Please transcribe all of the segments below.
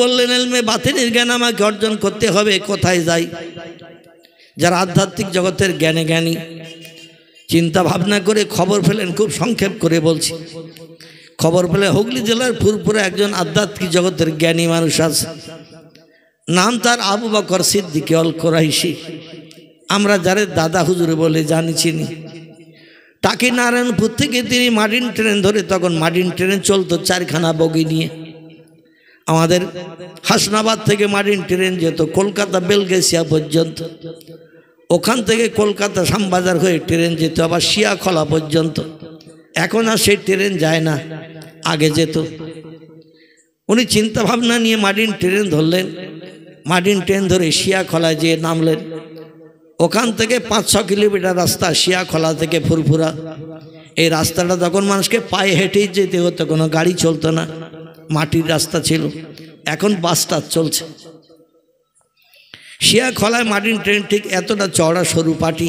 বললেন এলমে বাতিনের জ্ঞান আমাকে অর্জন করতে হবে কোথায় যাই যারা আধ্যাত্মিক জগতের জ্ঞানে জ্ঞানী চিন্তা ভাবনা করে খবর ফেলেন খুব সংক্ষেপ করে বলছি খবর পেলে হুগলি জেলার ফুরপুরে একজন আধ্যাত্মিক জগতের জ্ঞানী মানুষ আছে নাম তার আবু বকর সিদ্দিকে অল কোরাইশি আমরা যারে দাদা হুজুর বলে জানি চিনি তাকে নারায়ণপুর থেকে তিনি মার্ডিন ট্রেন ধরে তখন মার্ডিন ট্রেনে চলতো চারখানা বগি নিয়ে আমাদের হাসনাবাদ থেকে মারিন ট্রেন যেত কলকাতা বেলগেসিয়া পর্যন্ত ওখান থেকে কলকাতা শামবাজার হয়ে ট্রেন যেত আবার শিয়াখলা পর্যন্ত এখন আর সেই ট্রেন যায় না আগে যেত উনি চিন্তাভাবনা নিয়ে মার্ডিন ট্রেন ধরলেন মার্ডিন ট্রেন ধরে শিয়াখলায় যেয়ে নামলেন ওখান থেকে পাঁচ ছ কিলোমিটার রাস্তা শিয়াখলা থেকে ফুরফুরা এই রাস্তাটা তখন মানুষকে পায়ে হেঁটেই যেতে হতো কোনো গাড়ি চলতো না মাটির রাস্তা ছিল এখন বাসটা চলছে শিয়া খলায় মাটির ট্রেন ঠিক এতটা চড়া সরু পাটি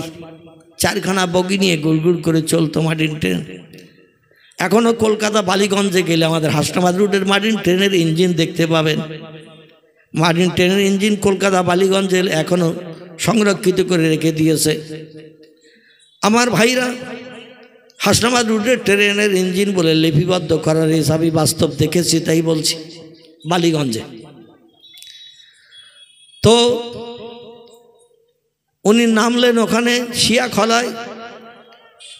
চারখানা বগি নিয়ে গুড়গুড় করে চলতো মাটির ট্রেন এখনও কলকাতা বালিগঞ্জে গেলে আমাদের হাসনাবাদ রুটের মাটির ট্রেনের ইঞ্জিন দেখতে পাবেন মাটির ট্রেনের ইঞ্জিন কলকাতা বালিগঞ্জে এখনও সংরক্ষিত করে রেখে দিয়েছে আমার ভাইরা হাসনাবাদ রুটের ট্রেনের ইঞ্জিন বলে লিপিবদ্ধ করার হিসাবে বাস্তব দেখেছি তাই বলছি বালিগঞ্জে তো উনি নামলেন ওখানে শিয়া খলায়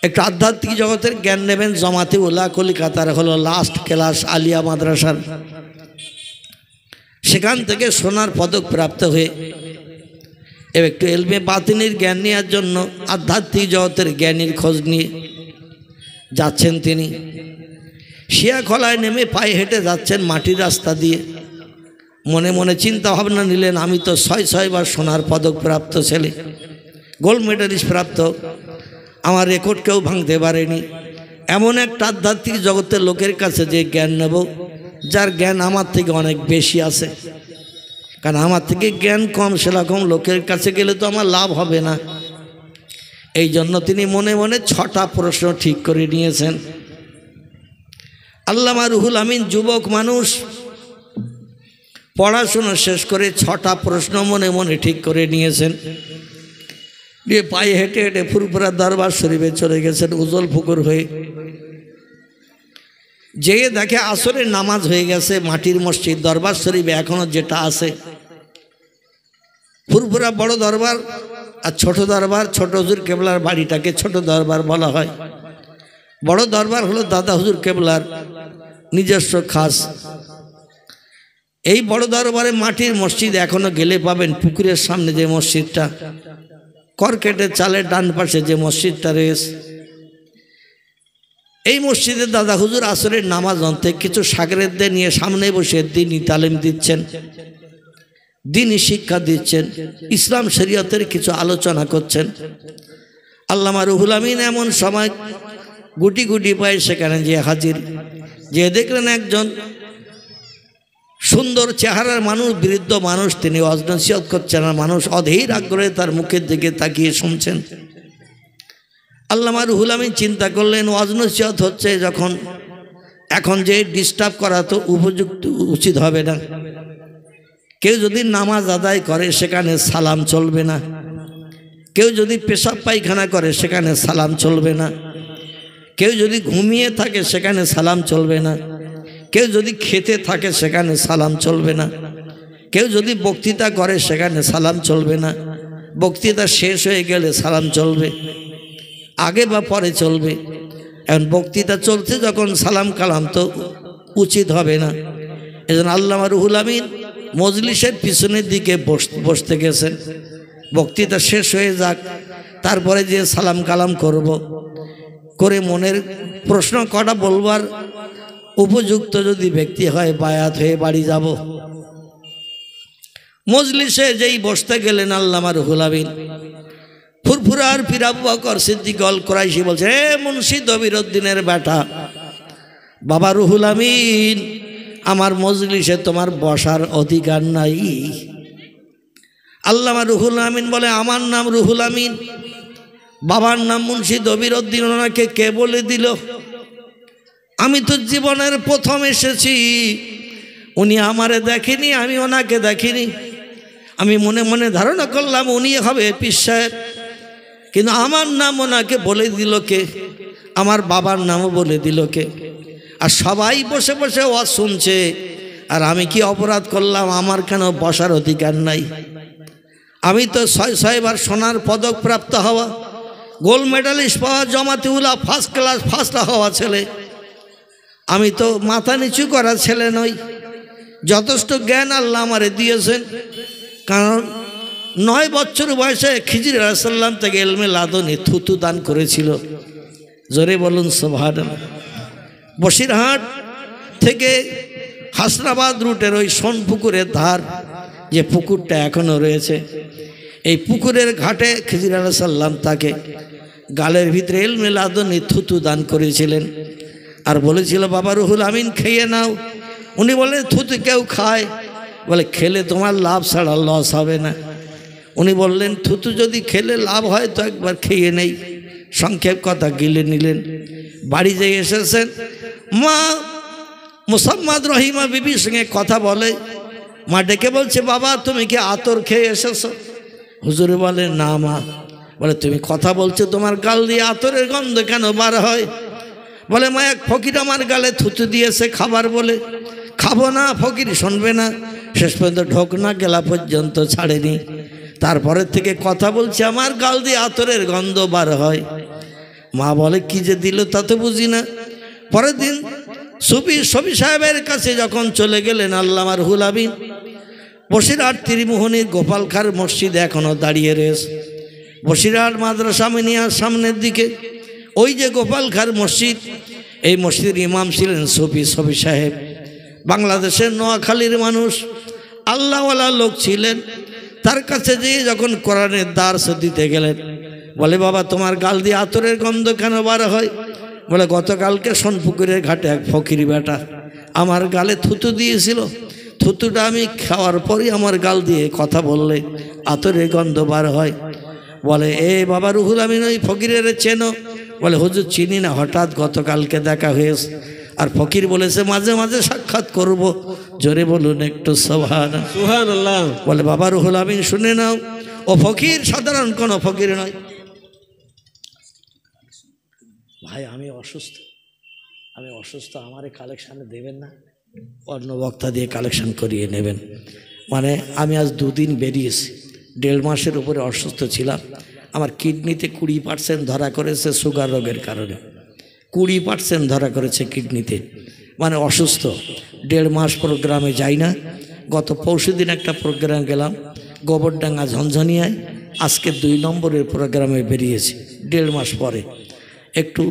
একটু আধ্যাত্মিক জগতের জ্ঞান নেবেন জমাতে ওলা কলিকাতার হলো লাস্ট ক্লাস আলিয়া মাদ্রাসার সেখান থেকে সোনার পদক প্রাপ্ত হয়ে একটু এলবে বাতিনির জ্ঞান নেওয়ার জন্য আধ্যাত্মিক জগতের জ্ঞানীর খোঁজ নিয়ে যাচ্ছেন তিনি শিয়াখলায় নেমে পায়ে হেঁটে যাচ্ছেন মাটির রাস্তা দিয়ে মনে মনে চিন্তা ভাবনা নিলেন আমি তো ছয় ছয়বার সোনার পদক প্রাপ্ত ছেলে গোল্ড মেডেলিস্ট প্রাপ্ত আমার রেকর্ড কেউ ভাঙতে পারেনি এমন একটা আধ্যাত্মিক জগতের লোকের কাছে যে জ্ঞান নেব যার জ্ঞান আমার থেকে অনেক বেশি আছে কারণ আমার থেকে জ্ঞান কম সেরকম লোকের কাছে গেলে তো আমার লাভ হবে না এই জন্য তিনি মনে মনে ছটা প্রশ্ন ঠিক করে নিয়েছেন আল্লামা রুহুল আমিন যুবক মানুষ পড়াশোনা শেষ করে ছটা প্রশ্ন মনে মনে ঠিক করে নিয়েছেন দিয়ে পায়ে হেঁটে হেঁটে ফুরফুরার দরবার শরীফে চলে গেছেন উজ্জ্বল ফুকুর হয়ে যে দেখে আসরে নামাজ হয়ে গেছে মাটির মসজিদ দরবার শরীফে এখনও যেটা আছে ফুরফুরা বড় দরবার আর ছোট দরবার ছোট হুজুর কেবলার বাড়িটাকে ছোট দরবার বলা হয় বড় দরবার হলো দাদা হুজুর কেবলার নিজস্ব খাস এই বড় দরবারে মাটির মসজিদ এখনও গেলে পাবেন পুকুরের সামনে যে মসজিদটা করকেটে চালের ডান পাশে যে মসজিদটা রয়েছে এই মসজিদে দাদা হুজুর আসরের নামাজ অন্তে কিছু সাগরেদদের নিয়ে সামনে বসে দিনই তালিম দিচ্ছেন দিনই শিক্ষা দিচ্ছেন ইসলাম শরীয়তের কিছু আলোচনা করছেন আল্লামা রুহুল আমিন এমন সময় গুটি গুটি পায় সেখানে যে হাজির যে দেখলেন একজন সুন্দর চেহারার মানুষ বৃদ্ধ মানুষ তিনি অজনসিয়ত করছেন আর মানুষ অধীর আগ্রহে তার মুখের দিকে তাকিয়ে শুনছেন আল্লামা রুহুল আমিন চিন্তা করলেন অজনসিয়ত হচ্ছে যখন এখন যে ডিস্টার্ব করা তো উপযুক্ত উচিত হবে না কেউ যদি নামাজ আদায় করে সেখানে সালাম চলবে না কেউ যদি পেশাব পায়খানা করে সেখানে সালাম চলবে না কেউ যদি ঘুমিয়ে থাকে সেখানে সালাম চলবে না কেউ যদি খেতে থাকে সেখানে সালাম চলবে না কেউ যদি বক্তৃতা করে সেখানে সালাম চলবে না বক্তৃতা শেষ হয়ে গেলে সালাম চলবে আগে বা পরে চলবে এখন বক্তৃতা চলছে যখন সালাম কালাম তো উচিত হবে না এজন্য আল্লাহ রুহুল আমিন মজলিসের পিছনের দিকে বসতে গেছেন বক্তৃতা শেষ হয়ে যাক তারপরে যে সালাম কালাম করব। করে মনের প্রশ্ন কটা বলবার উপযুক্ত যদি ব্যক্তি হয় বায়াত হয়ে বাড়ি যাব মজলিসে যেই বসতে গেলেন আল্লামার রুহুল ফুরফুরার পিরাবকর কর অল কোরাইশি বলছে হে মুন্সি দবিরুদ্দিনের বেটা বাবা রুহুল আমিন আমার মজলিসে তোমার বসার অধিকার নাই আল্লামা রুহুল আমিন বলে আমার নাম রুহুল আমিন বাবার নাম মুন্সি দবিরুদ্দিন ওনাকে কে বলে দিল আমি তো জীবনের প্রথম এসেছি উনি আমারে দেখেনি আমি ওনাকে দেখিনি আমি মনে মনে ধারণা করলাম উনি হবে পিস সাহেব কিন্তু আমার নাম ওনাকে বলে দিল কে আমার বাবার নামও বলে দিল কে আর সবাই বসে বসে ওয়াজ শুনছে আর আমি কি অপরাধ করলাম আমার কেন বসার অধিকার নাই আমি তো ছয় ছয়বার সোনার পদক প্রাপ্ত হওয়া গোল্ড মেডালিস্ট পাওয়া উলা ফার্স্ট ক্লাস ফার্স্ট হওয়া ছেলে আমি তো মাথা নিচু করা ছেলে নই যথেষ্ট জ্ঞান আল্লাহ আমারে দিয়েছেন কারণ নয় বছর বয়সে খিজির আলাহাল্লাম থেকে এলমে লাদনে থুতু দান করেছিল জোরে বলুন সোভাডান বসিরহাট থেকে হাসনাবাদ রুটের ওই সোনপুকুরের ধার যে পুকুরটা এখনও রয়েছে এই পুকুরের ঘাটে খিজির আল্লাহ সাল্লাম তাকে গালের ভিতরে এলমেল আদনে থুতু দান করেছিলেন আর বলেছিল বাবা রুহুল আমিন খেয়ে নাও উনি বলেন থুতু কেউ খায় বলে খেলে তোমার লাভ ছাড়া লস হবে না উনি বললেন থুতু যদি খেলে লাভ হয় তো একবার খেয়ে নেই সংক্ষেপ কথা গিলে নিলেন বাড়ি যে এসেছেন মা মুসাম্মদ রহিমা বিবির সঙ্গে কথা বলে মা ডেকে বলছে বাবা তুমি কি আতর খেয়ে এসেছো হুজুরে বলে না মা বলে তুমি কথা বলছো তোমার গাল দিয়ে আতরের গন্ধ কেন বার হয় বলে মা এক ফকির আমার গালে থুতু দিয়েছে খাবার বলে খাবো না ফকির শুনবে না শেষ পর্যন্ত ঢোক না গেলা পর্যন্ত ছাড়েনি তারপরের থেকে কথা বলছে আমার গাল দিয়ে আতরের গন্ধ বার হয় মা বলে কি যে দিল তাতে বুঝি না পরের দিন সুফি সবি সাহেবের কাছে যখন চলে গেলেন আল্লামার হুলাবিন বসিরহাট ত্রিমোহনীর গোপাল খার মসজিদ এখনও দাঁড়িয়ে রয়েছে বসিরহাট মাদ্রাসা মিনিয়ার সামনের দিকে ওই যে গোপাল খার মসজিদ এই মসজিদের ইমাম ছিলেন সফি সবি সাহেব বাংলাদেশের নোয়াখালীর মানুষ আল্লাহওয়ালা লোক ছিলেন তার কাছে যেয়ে যখন কোরআনের দ্বার দিতে গেলেন বলে বাবা তোমার গাল দিয়ে আতরের গন্ধ কেন বার হয় বলে গতকালকে সোনপুকুরের ঘাটে এক ফকির বেটা আমার গালে থুতু দিয়েছিল থুতুটা আমি খাওয়ার পরই আমার গাল দিয়ে কথা বললে আতরের গন্ধ বার হয় বলে এ বাবা রুহুল আমি নই ফকিরের চেনো বলে হুজুর চিনি না হঠাৎ গতকালকে দেখা হয়েছে আর ফকির বলেছে মাঝে মাঝে সাক্ষাৎ করব। জোরে বলুন একটু বলে বাবা রুহুল আমিন শুনে নাও ও ফকির সাধারণ কোনো ফকির নয় ভাই আমি অসুস্থ আমি অসুস্থ আমার কালেকশানে দেবেন না অন্য বক্তা দিয়ে কালেকশন করিয়ে নেবেন মানে আমি আজ দুদিন বেরিয়েছি দেড় মাসের উপরে অসুস্থ ছিলাম আমার কিডনিতে কুড়ি পার্সেন্ট ধরা করেছে সুগার রোগের কারণে কুড়ি পার্সেন্ট ধরা করেছে কিডনিতে মানে অসুস্থ দেড় মাস প্রোগ্রামে যাই না গত পরশু দিন একটা প্রোগ্রাম গেলাম গোবরডাঙ্গা ঝনঝনিয়ায় আজকে দুই নম্বরের প্রোগ্রামে বেরিয়েছি দেড় মাস পরে একটু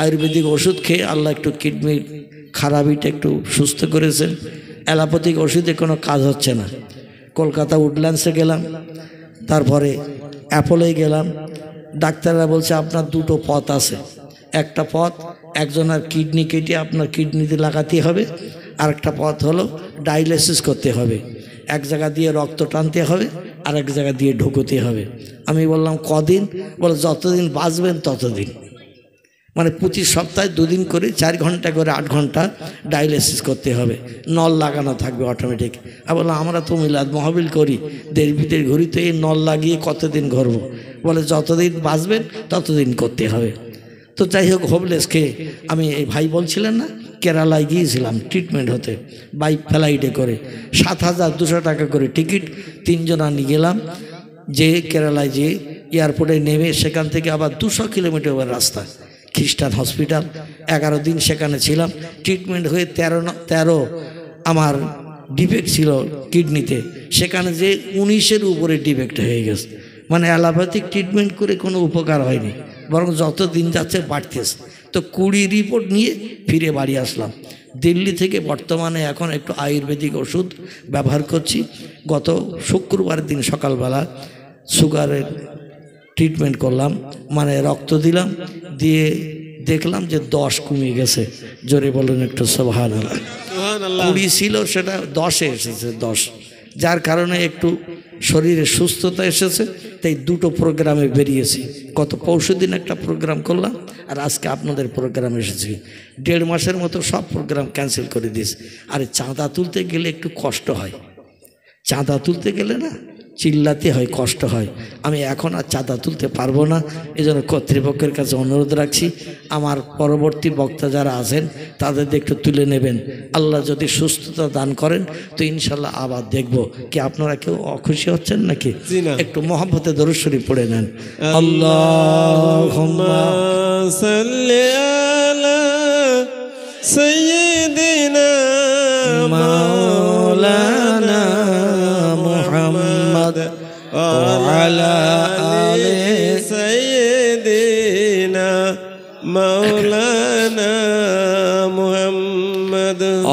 আয়ুর্বেদিক ওষুধ খেয়ে আল্লাহ একটু কিডনির খারাপিটা একটু সুস্থ করেছেন অ্যালোপ্যাথিক ওষুধে কোনো কাজ হচ্ছে না কলকাতা উডল্যান্ডসে গেলাম তারপরে অ্যাপোলোয় গেলাম ডাক্তাররা বলছে আপনার দুটো পথ আছে একটা পথ আর কিডনি কেটে আপনার কিডনিতে লাগাতে হবে আরেকটা পথ হলো ডায়ালিসিস করতে হবে এক জায়গা দিয়ে রক্ত টানতে হবে আর এক জায়গা দিয়ে ঢুকোতে হবে আমি বললাম কদিন বলে যতদিন বাঁচবেন ততদিন মানে প্রতি সপ্তাহে দুদিন করে চার ঘন্টা করে আট ঘন্টা ডায়ালিসিস করতে হবে নল লাগানো থাকবে অটোমেটিক আর বললাম আমরা তো মিলাদ মহাবিল করি দেড় বিদের ঘুরিতে এই নল লাগিয়ে কতদিন ঘরব বলে যতদিন বাঁচবেন ততদিন করতে হবে তো যাই হোক হোমলেসকে আমি এই ভাই বলছিলেন না কেরালায় গিয়েছিলাম ট্রিটমেন্ট হতে বাই ফ্লাইটে করে সাত হাজার দুশো টাকা করে টিকিট তিনজন আনি গেলাম যে কেরালায় যে এয়ারপোর্টে নেমে সেখান থেকে আবার দুশো কিলোমিটার রাস্তা খ্রিস্টান হসপিটাল এগারো দিন সেখানে ছিলাম ট্রিটমেন্ট হয়ে তেরো তেরো আমার ডিফেক্ট ছিল কিডনিতে সেখানে যে উনিশের উপরে ডিফেক্ট হয়ে গেছে মানে অ্যালোপ্যাথিক ট্রিটমেন্ট করে কোনো উপকার হয়নি বরং যত দিন যাচ্ছে বাড়তেছে তো কুড়ি রিপোর্ট নিয়ে ফিরে বাড়ি আসলাম দিল্লি থেকে বর্তমানে এখন একটু আয়ুর্বেদিক ওষুধ ব্যবহার করছি গত শুক্রবার দিন সকালবেলা সুগারের ট্রিটমেন্ট করলাম মানে রক্ত দিলাম দিয়ে দেখলাম যে দশ কমে গেছে জোরে বলুন একটু সোহান কুড়ি ছিল সেটা দশে এসেছে দশ যার কারণে একটু শরীরে সুস্থতা এসেছে তাই দুটো প্রোগ্রামে বেরিয়েছি কত পৌষ দিন একটা প্রোগ্রাম করলাম আর আজকে আপনাদের প্রোগ্রাম এসেছি দেড় মাসের মতো সব প্রোগ্রাম ক্যান্সেল করে দিয়েছি আর চাঁদা তুলতে গেলে একটু কষ্ট হয় চাঁদা তুলতে গেলে না চিল্লাতে হয় কষ্ট হয় আমি এখন আর চাঁদা তুলতে পারবো না এজন্য কর্তৃপক্ষের কাছে অনুরোধ রাখছি আমার পরবর্তী বক্তা যারা আছেন তাদের একটু তুলে নেবেন আল্লাহ যদি সুস্থতা দান করেন তো ইনশাল্লাহ আবার দেখব কি আপনারা কেউ অখুশি হচ্ছেন নাকি একটু মহাব্বতে দরশ্বরী পড়ে নেন আল্লাহ সৈয়দিনা মা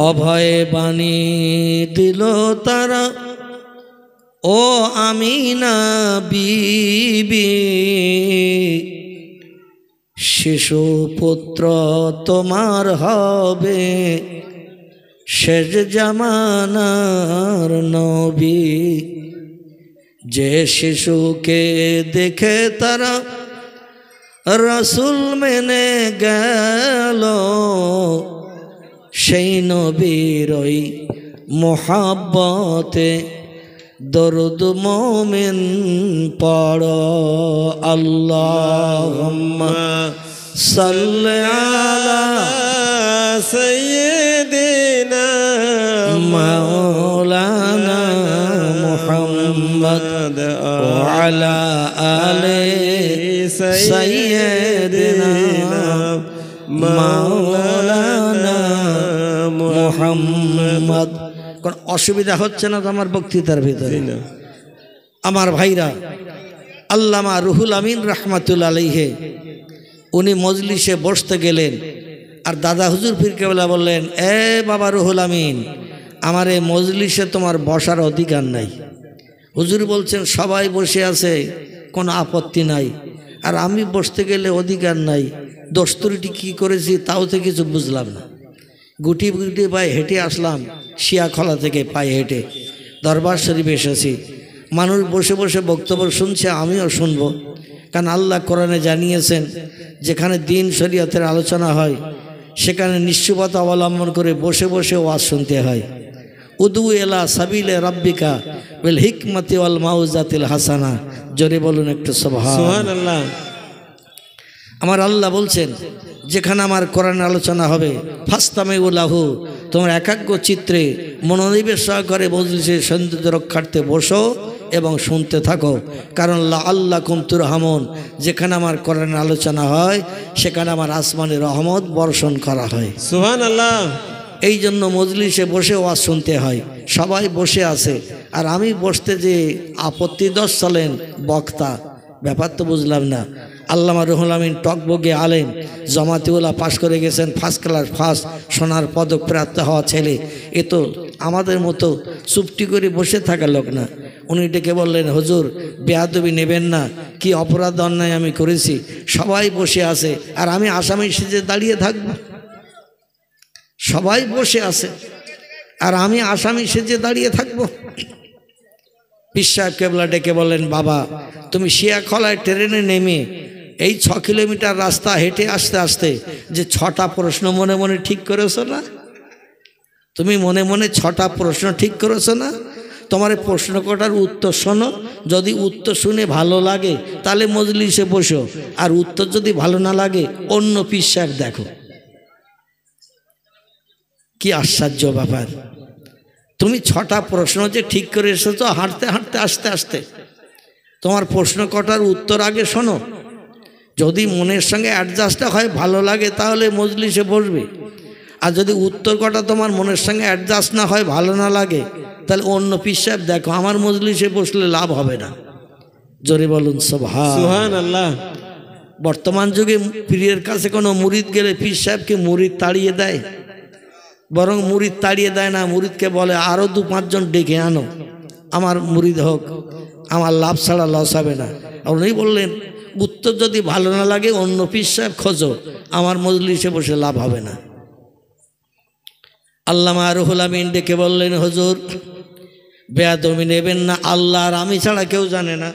অভয় বাণী দিল তারা ও আমিনা বিবি শিশু পুত্র তোমার হবে শেষ জামানার নবী যে শিশুকে দেখে তারা রসুল মেনে গেল সেই নবীর মোহাব্বতে দরুদ মোমেন পড় আল্লাহ সাল্লাহ সৈয়দিন মৌলানা মোহাম্মদ আলে সৈদিনা মৌ মোহাম্মদ কোন অসুবিধা হচ্ছে না তো আমার বক্তৃতার ভিতরে আমার ভাইরা আল্লামা রুহুল আমিন রহমাতুল আলিহে উনি মজলিসে বসতে গেলেন আর দাদা হুজুর ফিরকেবেলা বললেন এ বাবা রুহুল আমিন আমার এই মজলিসে তোমার বসার অধিকার নাই হুজুর বলছেন সবাই বসে আছে কোনো আপত্তি নাই আর আমি বসতে গেলে অধিকার নাই দোষ ত্রুটি কী করেছি তাও তো কিছু বুঝলাম না গুটি গুটি পায়ে হেঁটে আসলাম শিয়াখলা থেকে পায়ে হেঁটে দরবার শরীফ এসেছি মানুষ বসে বসে বক্তব্য শুনছে আমিও শুনব কারণ আল্লাহ কোরআনে জানিয়েছেন যেখানে দিন শরীয়তের আলোচনা হয় সেখানে নিশ্চুপতা অবলম্বন করে বসে বসে ওয়াজ শুনতে হয় উদু এলা সাবিলে রাব্বিকা বেল হিকমতি অল মাউজাতিল হাসানা জোরে বলুন একটু সভা আমার আল্লাহ বলছেন যেখানে আমার কোরআন আলোচনা হবে ফাস্তামে উলাহু তোমার একাগ্র চিত্রে মনোনিবেশ সহকারে মজলিসে সৌন্দর্য রক্ষার্থে বসো এবং শুনতে থাকো কারণ আল্লাহ কুমতুর হামন যেখানে আমার কোরআন আলোচনা হয় সেখানে আমার আসমানের রহমত বর্ষণ করা হয় সুহান আল্লাহ এই জন্য মজলিসে বসে ওয়াজ শুনতে হয় সবাই বসে আছে আর আমি বসতে যে আপত্তি দশ চলেন বক্তা ব্যাপার তো বুঝলাম না আল্লামা রুহুল আমিন টকবগে আলেম জমাতিউল্লাহ পাশ করে গেছেন ফার্স্ট ক্লাস ফার্স্ট সোনার পদক প্রাপ্ত হওয়া ছেলে এ তো আমাদের মতো চুপটি করে বসে থাকা লোক না উনি ডেকে বললেন হজুর বেহাদবি নেবেন না কি অপরাধ অন্যায় আমি করেছি সবাই বসে আছে আর আমি আসামি সেজে দাঁড়িয়ে থাকব সবাই বসে আছে আর আমি আসামি সেজে দাঁড়িয়ে থাকব বিশ্বাস কেবলা ডেকে বললেন বাবা তুমি শিয়াখলায় ট্রেনে নেমে এই ছ কিলোমিটার রাস্তা হেঁটে আসতে আসতে যে ছটা প্রশ্ন মনে মনে ঠিক করেছো না তুমি মনে মনে ছটা প্রশ্ন ঠিক করেছো না তোমার প্রশ্ন কটার উত্তর শোনো যদি উত্তর শুনে ভালো লাগে তাহলে মজলিসে বসো আর উত্তর যদি ভালো না লাগে অন্য পিসার দেখো কি আশ্চর্য ব্যাপার তুমি ছটা প্রশ্ন যে ঠিক করে এসেছ হাঁটতে হাঁটতে আসতে আসতে তোমার প্রশ্ন কটার উত্তর আগে শোনো যদি মনের সঙ্গে অ্যাডজাস্ট হয় ভালো লাগে তাহলে মজলিসে বসবে আর যদি উত্তর কটা তোমার মনের সঙ্গে অ্যাডজাস্ট না হয় ভালো না লাগে তাহলে অন্য পিস সাহেব দেখো আমার মজলিসে বসলে লাভ হবে না জোরে বলুন সোহান আল্লাহ বর্তমান যুগে পীরের কাছে কোনো মুরিদ গেলে পিস সাহেবকে মুরিদ তাড়িয়ে দেয় বরং মুরিদ তাড়িয়ে দেয় না মুরিদকে বলে আরও দু পাঁচজন ডেকে আনো আমার মুরিদ হোক আমার লাভ ছাড়া লস হবে না উনি বললেন উত্তর যদি ভালো না লাগে অন্য পীর সাহেব খোঁজো আমার মজলিসে বসে লাভ হবে না আল্লামা রুহুল আমিন ডেকে বললেন হজুর বেয়াদমি নেবেন না আল্লাহ আর আমি ছাড়া কেউ জানে না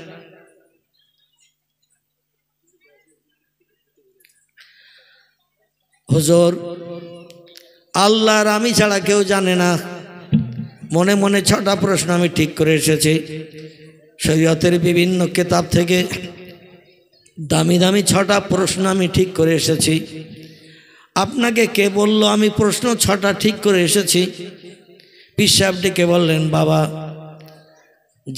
হজুর আল্লাহ আর আমি ছাড়া কেউ জানে না মনে মনে ছটা প্রশ্ন আমি ঠিক করে এসেছি সৈয়তের বিভিন্ন কেতাব থেকে দামি দামি ছটা প্রশ্ন আমি ঠিক করে এসেছি আপনাকে কে বলল আমি প্রশ্ন ছটা ঠিক করে এসেছি পিসাবটিকে বললেন বাবা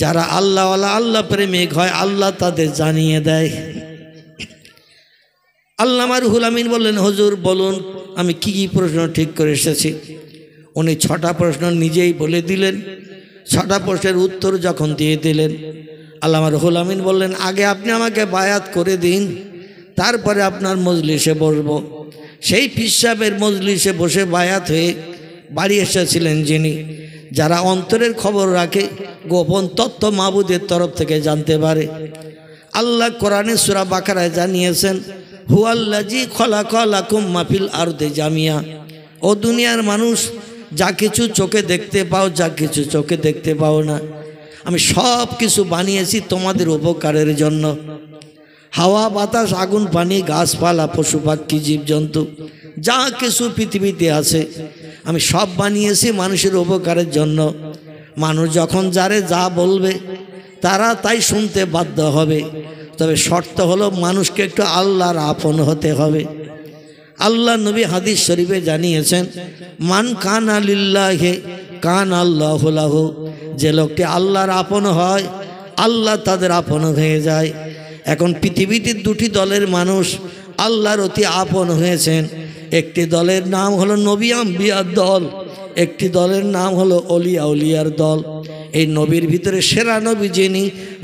যারা আল্লাহওয়ালা আল্লাহ প্রেমিক হয় আল্লাহ তাদের জানিয়ে দেয় আল্লামার হুলামিন বললেন হজুর বলুন আমি কি কি প্রশ্ন ঠিক করে এসেছি উনি ছটা প্রশ্ন নিজেই বলে দিলেন ছটা প্রশ্নের উত্তর যখন দিয়ে দিলেন আল্লামা রহুল আমিন বললেন আগে আপনি আমাকে বায়াত করে দিন তারপরে আপনার মজলিসে বসব সেই পিসাবের মজলিসে বসে বায়াত হয়ে বাড়ি এসেছিলেন যিনি যারা অন্তরের খবর রাখে গোপন তত্ত্ব মাবুদের তরফ থেকে জানতে পারে আল্লাহ কোরআনে সুরা বাকারায় জানিয়েছেন হুয়াল্লাজি খলা খলাকুম মাফিল দে জামিয়া ও দুনিয়ার মানুষ যা কিছু চোখে দেখতে পাও যা কিছু চোখে দেখতে পাও না আমি সব কিছু বানিয়েছি তোমাদের উপকারের জন্য হাওয়া বাতাস আগুন পানি গাছপালা পশু পাখি জীবজন্তু যা কিছু পৃথিবীতে আছে আমি সব বানিয়েছি মানুষের উপকারের জন্য মানুষ যখন যারে যা বলবে তারা তাই শুনতে বাধ্য হবে তবে শর্ত হলো মানুষকে একটু আল্লাহর আপন হতে হবে আল্লাহ নবী হাদিস শরীফে জানিয়েছেন মান কান আলিল্লাহে কান আল্লাহ লাহ যে লোকটি আল্লাহর আপন হয় আল্লাহ তাদের আপন হয়ে যায় এখন পৃথিবীতে দুটি দলের মানুষ আল্লাহর অতি আপন হয়েছেন একটি দলের নাম হলো নবী আম্বিয়ার দল একটি দলের নাম হলো অলিয়া উলিয়ার দল এই নবীর ভিতরে সেরা নবী যিনি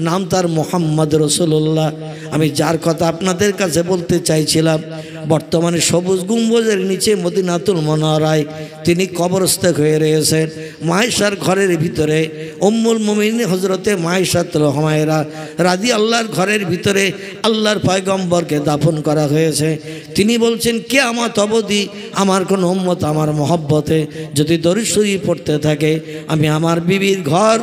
নাম তার মোহাম্মদ রসুল্লাহ আমি যার কথা আপনাদের কাছে বলতে চাইছিলাম বর্তমানে সবুজ গুম্বজের নিচে মদিনাতুল মনোয়ারায় তিনি কবরস্থ হয়ে রয়েছেন মায়েশার ঘরের ভিতরে অম্মুল মমিন হজরতে মায়েশাতুল রহমায়েরা রাজি আল্লাহর ঘরের ভিতরে আল্লাহর পয়গম্বরকে দাফন করা হয়েছে তিনি বলছেন কে আমার তবদি আমার কোন উম্মত আমার মহব্বতে যদি দরিশ্বরী পড়তে থাকে আমি আমার বিবির ঘর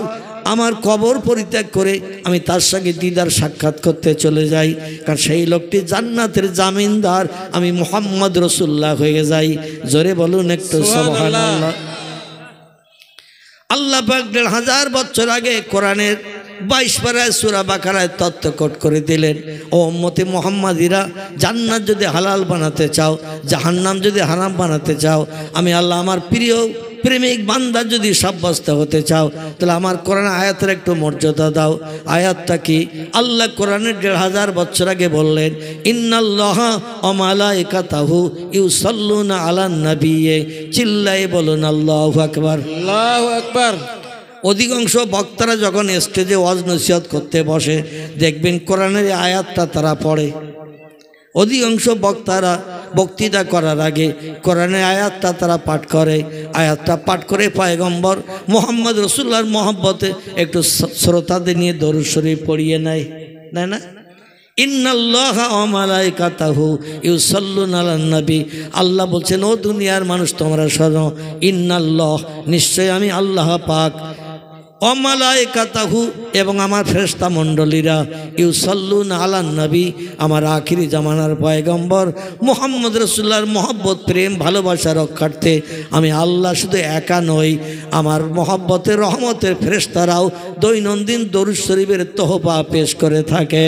আমার কবর পরিত্যাগ করে আমি তার সঙ্গে দিদার সাক্ষাৎ করতে চলে যাই কারণ সেই লোকটি জান্নাতের জামিনদার আমি মোহাম্মদ রসুল্লাহ হয়ে যাই জোরে বলুন একটু আল্লাহ দেড় হাজার বছর আগে কোরআনের বাইশ পাড়ায় সুরা বাখারায় তত্ত্বকট করে দিলেন ও মতে মোহাম্মদিরা জান্নাত যদি হালাল বানাতে চাও জাহান্নাম যদি হারাম বানাতে চাও আমি আল্লাহ আমার প্রিয় প্রেমিক বান্দা যদি সাব্যস্ত হতে চাও তাহলে আমার কোরআন আয়াতের একটু মর্যাদা দাও আয়াতটা কি আল্লাহ কোরআনের দেড় হাজার বছর আগে বললেন ইন্নাল্লাহ অমালায়কা তাহু ইউ সল্লুন আলান নাবিয়ে চিল্লাই বলুন আল্লাহ আকবার আল্লাহ আকবার অধিকাংশ বক্তারা যখন স্টেজে ওয়াজ নসিহত করতে বসে দেখবেন কোরআনের আয়াতটা তারা পড়ে অধিকাংশ বক্তারা বক্তৃতা করার আগে কোরআনে আয়াতটা তারা পাঠ করে আয়াতটা পাঠ করে পায়গম্বর মোহাম্মদ রসুল্লার মোহাম্মতে একটু শ্রোতাদের নিয়ে দরু শরীফ পড়িয়ে নেয় তাই না আল্লাহ বলছেন ও দুনিয়ার মানুষ তোমরা শোনো ইন্নাল্লাহ নিশ্চয় আমি আল্লাহ পাক কাতাহু এবং আমার ফেরস্তা মণ্ডলীরা ইউসাল্লুন আলান নবী আমার আখিরি জামানার পয়গম্বর মোহাম্মদ রসুল্লাহর মহব্বত প্রেম ভালোবাসা রক্ষার্থে আমি আল্লাহ শুধু একা নই আমার মহব্বতের রহমতের ফেরেস্তারাও দৈনন্দিন দরুদ শরীফের তোহবা পেশ করে থাকে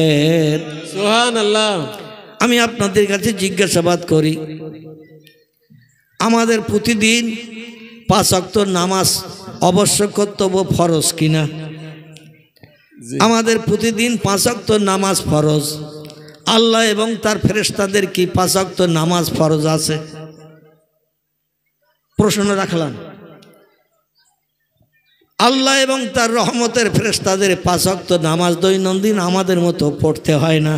আমি আপনাদের কাছে জিজ্ঞাসাবাদ করি আমাদের প্রতিদিন পাঁচ অক্টর নামাজ অবশ্য কর্তব্য ফরজ কিনা আমাদের প্রতিদিন পাঁচক্ত নামাজ ফরজ আল্লাহ এবং তার ফেরেস্তাদের কি পাঁচক্ত নামাজ ফরজ আছে প্রশ্ন রাখলাম আল্লাহ এবং তার রহমতের ফেরেস্তাদের পাঁচক্ত নামাজ দৈনন্দিন আমাদের মতো পড়তে হয় না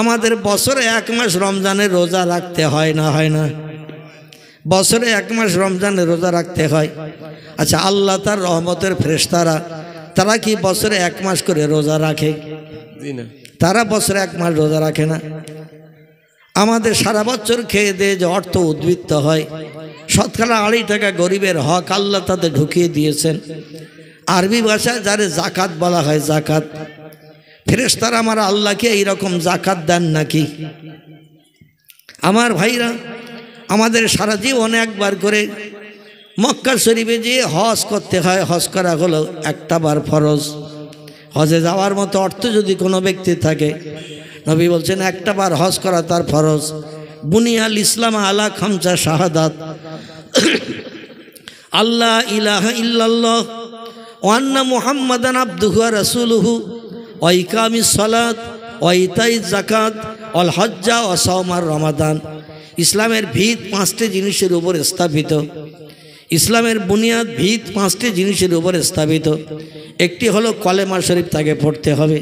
আমাদের বছরে এক মাস রমজানের রোজা রাখতে হয় না হয় না বছরে এক মাস রমজানে রোজা রাখতে হয় আচ্ছা আল্লাহ তার রহমতের ফ্রেস্তারা তারা কি বছরে এক মাস করে রোজা রাখে তারা বছরে এক মাস রোজা রাখে না আমাদের সারা বছর খেয়ে দিয়ে যে অর্থ উদ্বৃত্ত হয় শতকরা আড়াই টাকা গরিবের হক আল্লাহ তাদের ঢুকিয়ে দিয়েছেন আরবি ভাষায় যারে জাকাত বলা হয় জাকাত ফেরেস্তারা আমার আল্লাহকে এইরকম জাকাত দেন নাকি আমার ভাইরা আমাদের সারা জীবন একবার করে মক্কা শরীফে যে হজ করতে হয় হজ করা হলো একটা বার ফরজ হজে যাওয়ার মতো অর্থ যদি কোনো ব্যক্তি থাকে নবী বলছেন একটা বার হজ করা তার ফরজ বুনিয়াল ইসলাম আলা খামচা শাহাদাত আল্লাহ ইলাহ ইল্লাল্লাহ ওয়ান্না মুহাম্মাদান আব্দুহুয়া রাসুলহু ওয়াইকামি সালাত ওয়াইতাই জাকাত অল হজ্জা অসমার রমাদান ইসলামের ভিত পাঁচটি জিনিসের উপর স্থাপিত ইসলামের বুনিয়াদ ভিত পাঁচটি জিনিসের উপর স্থাপিত একটি হলো কলেমা শরীফ তাকে পড়তে হবে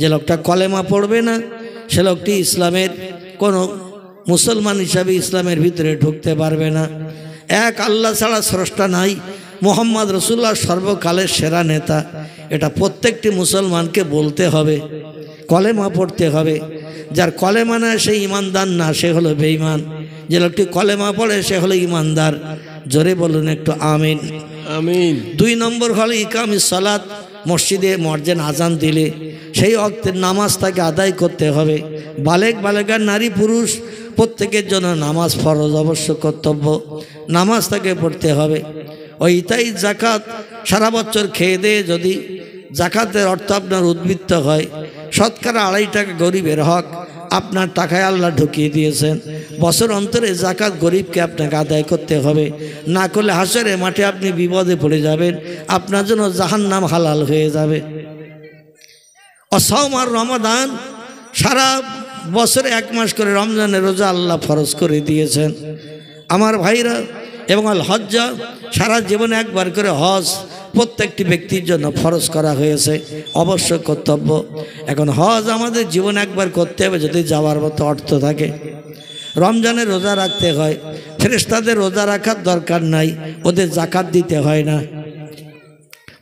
যে লোকটা কলেমা পড়বে না সে লোকটি ইসলামের কোনো মুসলমান হিসাবে ইসলামের ভিতরে ঢুকতে পারবে না এক আল্লাহ ছাড়া স্রষ্টা নাই মোহাম্মদ রসুল্লাহ সর্বকালের সেরা নেতা এটা প্রত্যেকটি মুসলমানকে বলতে হবে কলেমা পড়তে হবে যার কলেমা মানে সে ইমানদার না সে হলো বেঈমান যে লোকটি কলেমা পড়ে সে হলো ইমানদার জোরে বলুন একটু আমিন আমিন দুই নম্বর হলো ইকাম সালাত মসজিদে মর্জেন আজান দিলে সেই অর্থের নামাজ তাকে আদায় করতে হবে বালেক বালেকার নারী পুরুষ প্রত্যেকের জন্য নামাজ ফরজ অবশ্য কর্তব্য নামাজ তাকে পড়তে হবে ওই ইতাই জাকাত সারা বছর খেয়ে দেয়ে যদি জাকাতের অর্থ আপনার উদ্বৃত্ত হয় শতকরা আড়াই টাকা গরিবের হক আপনার টাকায় আল্লাহ ঢুকিয়ে দিয়েছেন বছর অন্তরে জাকাত গরিবকে আপনাকে আদায় করতে হবে না করলে হাসরে মাঠে আপনি বিপদে পড়ে যাবেন আপনার জন্য জাহান নাম হালাল হয়ে যাবে অসম আর রমাদান সারা বছরে এক মাস করে রমজানের রোজা আল্লাহ ফরজ করে দিয়েছেন আমার ভাইরা এবং আল হজ্জা সারা জীবনে একবার করে হজ প্রত্যেকটি ব্যক্তির জন্য ফরজ করা হয়েছে অবশ্য কর্তব্য এখন হজ আমাদের জীবন একবার করতে হবে যদি যাওয়ার মতো অর্থ থাকে রমজানে রোজা রাখতে হয় ফেরেস্তাদের রোজা রাখার দরকার নাই ওদের জাকাত দিতে হয় না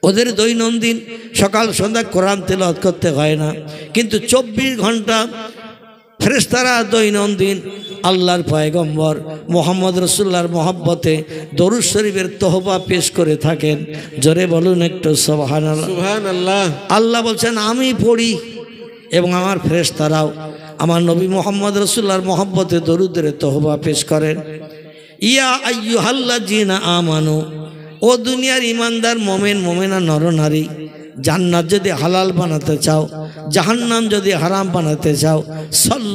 ওদের দৈনন্দিন সকাল সন্ধ্যা কোরআন তেল করতে হয় না কিন্তু চব্বিশ ঘন্টা ফ্রেস্তারা দৈনন্দিন আল্লাহর পায়গম্বর মোহাম্মদ রসুল্লার মহব্বতে দরুদ শরীফের তহবা পেশ করে থাকেন জোরে বলুন একটু সোহান আল্লাহ আল্লাহ বলছেন আমি পড়ি এবং আমার ফ্রেস্তারাও আমার নবী মোহাম্মদ রসুল্লার মহব্বতে দরুদের তহবা পেশ করেন ইয়া হাল্লা জিনা আমানু ও দুনিয়ার ইমানদার মোমেন মোমেনা নরনারী জান্নাত যদি হালাল বানাতে চাও জাহান্নাম যদি হারাম বানাতে চাও সল্ল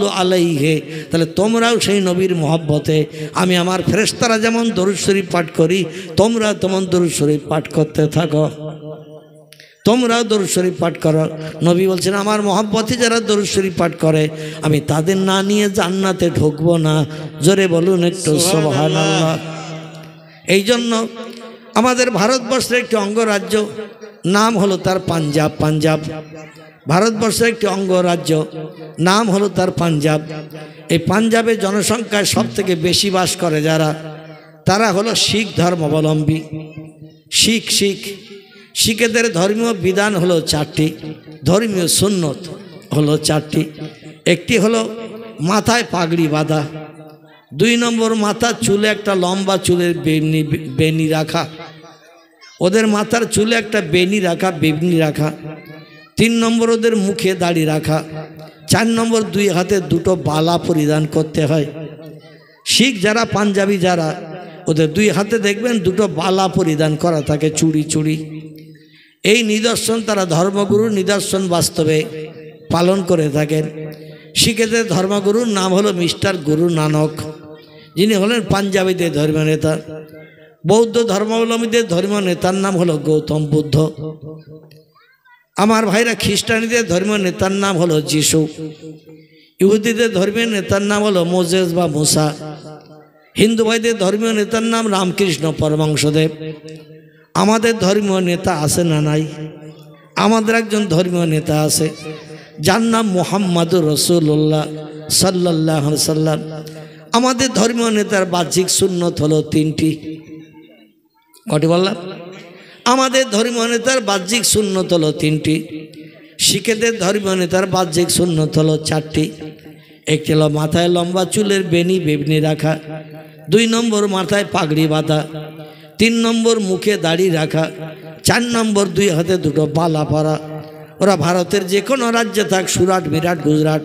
হে তাহলে তোমরাও সেই নবীর মহব্বতে আমি আমার ফেরেস্তারা যেমন দরুদ শরীফ পাঠ করি তোমরা তেমন দরুদ শরীফ পাঠ করতে থাকো তোমরা দরুদ শরীফ পাঠ করো নবী বলছেন আমার মহব্বতে যারা দরুদ শরীফ পাঠ করে আমি তাদের না নিয়ে জান্নাতে ঢুকবো না জোরে বলুন একটু সোহান এই জন্য আমাদের ভারতবর্ষের একটি অঙ্গরাজ্য নাম হলো তার পাঞ্জাব পাঞ্জাব ভারতবর্ষের একটি অঙ্গরাজ্য নাম হলো তার পাঞ্জাব এই পাঞ্জাবের জনসংখ্যায় সব থেকে বেশি বাস করে যারা তারা হলো শিখ ধর্মাবলম্বী শিখ শিখ শিখেদের ধর্মীয় বিধান হলো চারটি ধর্মীয় সুন্নত হলো চারটি একটি হলো মাথায় পাগড়ি বাঁধা দুই নম্বর মাথার চুলে একটা লম্বা চুলের বেনি বেনি রাখা ওদের মাথার চুলে একটা বেনি রাখা বেবনি রাখা তিন নম্বর ওদের মুখে দাড়ি রাখা চার নম্বর দুই হাতে দুটো বালা পরিধান করতে হয় শিখ যারা পাঞ্জাবি যারা ওদের দুই হাতে দেখবেন দুটো বালা পরিধান করা থাকে চুড়ি চুড়ি এই নিদর্শন তারা ধর্মগুরুর নিদর্শন বাস্তবে পালন করে থাকেন শিখেদের ধর্মগুরুর নাম হলো মিস্টার গুরু নানক যিনি হলেন পাঞ্জাবিদের ধর্মীয় নেতা বৌদ্ধ ধর্মাবলম্বীদের ধর্মীয় নেতার নাম হলো গৌতম বুদ্ধ আমার ভাইরা খ্রিস্টানদের ধর্মীয় নেতার নাম হলো যিশু ইহুদিদের ধর্মীয় নেতার নাম হলো মোজেস বা মোসা হিন্দু ভাইদের ধর্মীয় নেতার নাম রামকৃষ্ণ পরমাংশদেব আমাদের ধর্মীয় নেতা আছে না নাই আমাদের একজন ধর্মীয় নেতা আছে যার নাম মোহাম্মদুর রসুল্লাহ সাল্লাহ সাল্লাম আমাদের ধর্মীয় নেতার বাহ্যিক সুন্নত হলো তিনটি কটি বললাম আমাদের ধর্মীয় নেতার বাহ্যিক শূন্যত হলো তিনটি শিখেদের ধর্মীয় নেতার বাহ্যিক শূন্যত হলো চারটি একটি হলো মাথায় লম্বা চুলের বেনি বেবনি রাখা দুই নম্বর মাথায় পাগড়ি বাঁধা তিন নম্বর মুখে দাড়ি রাখা চার নম্বর দুই হাতে দুটো বালা পরা ওরা ভারতের যে কোনো রাজ্যে থাক সুরাট বিরাট গুজরাট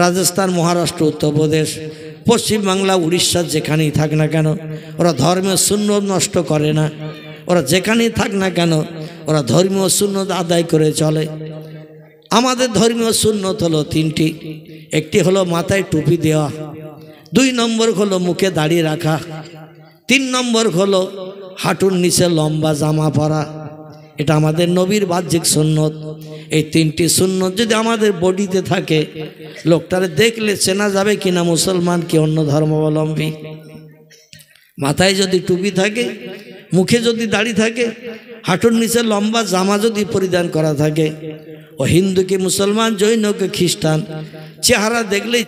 রাজস্থান মহারাষ্ট্র উত্তরপ্রদেশ পশ্চিমবাংলা উড়িষ্যার যেখানেই থাক না কেন ওরা ধর্মের শূন্য নষ্ট করে না ওরা যেখানেই থাক না কেন ওরা ধর্মীয় শূন্য আদায় করে চলে আমাদের ধর্মীয় শূন্যত হলো তিনটি একটি হলো মাথায় টুপি দেওয়া দুই নম্বর হলো মুখে দাড়ি রাখা তিন নম্বর হলো হাঁটুর নিচে লম্বা জামা পরা এটা আমাদের নবীর বাহ্যিক সুন্নত এই তিনটি সুন্নত যদি আমাদের বডিতে থাকে লোকটারে দেখলে চেনা যাবে কিনা মুসলমান কি অন্য ধর্মাবলম্বী মাথায় যদি টুপি থাকে মুখে যদি দাড়ি থাকে হাঁটুর নিচে লম্বা জামা যদি পরিধান করা থাকে ও হিন্দু কি মুসলমান জৈন কে খ্রিস্টান চেহারা দেখলেই